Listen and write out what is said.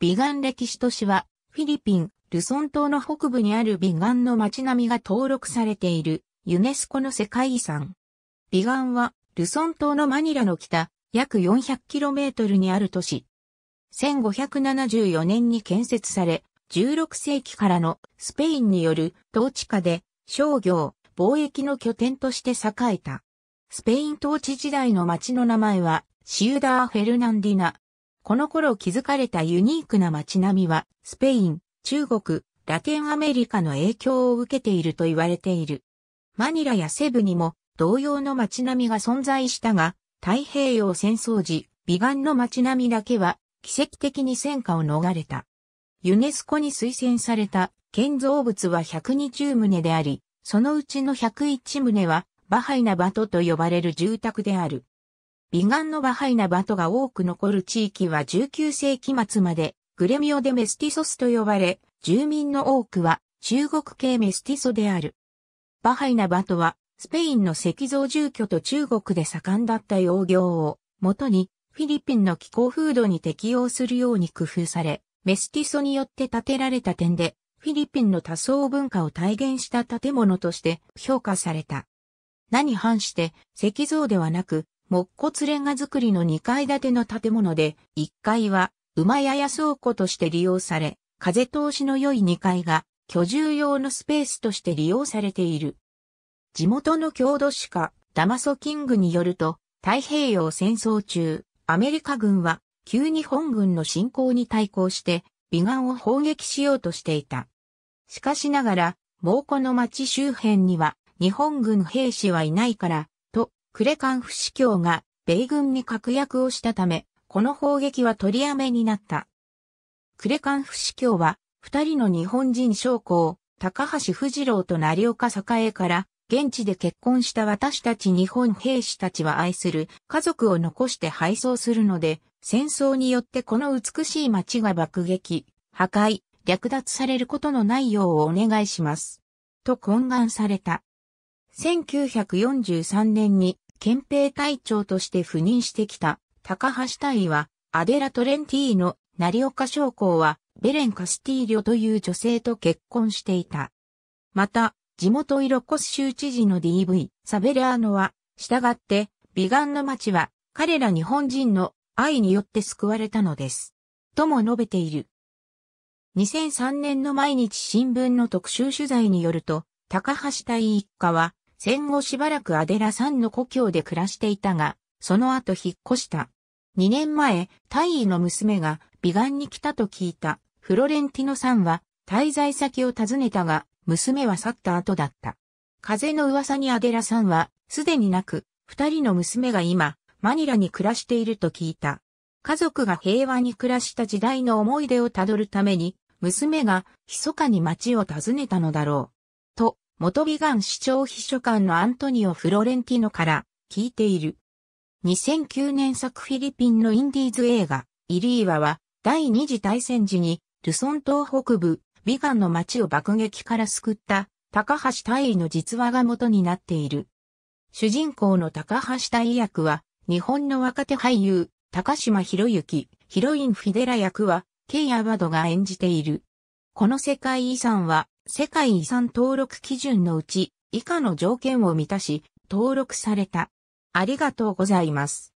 ビガン歴史都市は、フィリピン、ルソン島の北部にあるビガンの街並みが登録されている、ユネスコの世界遺産。ビガンは、ルソン島のマニラの北、約 400km にある都市。1574年に建設され、16世紀からのスペインによる統治下で商業、貿易の拠点として栄えた。スペイン統治時代の街の名前はシウダー・フェルナンディナ、この頃築かれたユニークな街並みは、スペイン、中国、ラテンアメリカの影響を受けていると言われている。マニラやセブにも同様の街並みが存在したが、太平洋戦争時、美顔の街並みだけは奇跡的に戦火を逃れた。ユネスコに推薦された建造物は120棟であり、そのうちの101棟はバハイナバトと呼ばれる住宅である。美顔のバハイナバトが多く残る地域は19世紀末までグレミオでメスティソスと呼ばれ、住民の多くは中国系メスティソである。バハイナバトはスペインの石像住居と中国で盛んだった養業を元にフィリピンの気候風土に適応するように工夫され、メスティソによって建てられた点でフィリピンの多層文化を体現した建物として評価された。何反して石像ではなく木骨レンガ造りの2階建ての建物で、1階は馬屋や倉庫として利用され、風通しの良い2階が居住用のスペースとして利用されている。地元の郷土史家、ダマソキングによると、太平洋戦争中、アメリカ軍は急日本軍の侵攻に対抗して、美顔を砲撃しようとしていた。しかしながら、猛虎の町周辺には日本軍兵士はいないから、クレカンフ市教が米軍に確約をしたため、この砲撃は取りやめになった。クレカンフ市教は、二人の日本人将校、高橋二郎と成岡栄から、現地で結婚した私たち日本兵士たちは愛する家族を残して敗走するので、戦争によってこの美しい街が爆撃、破壊、略奪されることのないようお願いします。と懇願された。1943年に憲兵隊長として赴任してきた高橋大尉は、アデラ・トレンティーノ、成岡将校は、ベレン・カスティーリョという女性と結婚していた。また、地元イロコス州知事の DV、サベレアーノは、従って、美顔の町は、彼ら日本人の愛によって救われたのです。とも述べている。2003年の毎日新聞の特集取材によると、高橋大一家は戦後しばらくアデラさんの故郷で暮らしていたが、その後引っ越した。2年前、大尉の娘が美顔に来たと聞いたフロレンティノさんは滞在先を訪ねたが、娘は去った後だった。風の噂にアデラさんは、すでになく、二人の娘が今、マニラに暮らしていると聞いた。家族が平和に暮らした時代の思い出をたどるために、娘が密かに町を訪ねたのだろう。元美ガン市長秘書官のアントニオ・フロレンティノから聞いている。2009年作フィリピンのインディーズ映画、イリーワは第二次大戦時にルソン島北部、美ガンの町を爆撃から救った高橋大尉の実話が元になっている。主人公の高橋大尉役は日本の若手俳優、高島博之、ヒロインフィデラ役は、ケイ・アバドが演じている。この世界遺産は、世界遺産登録基準のうち以下の条件を満たし登録された。ありがとうございます。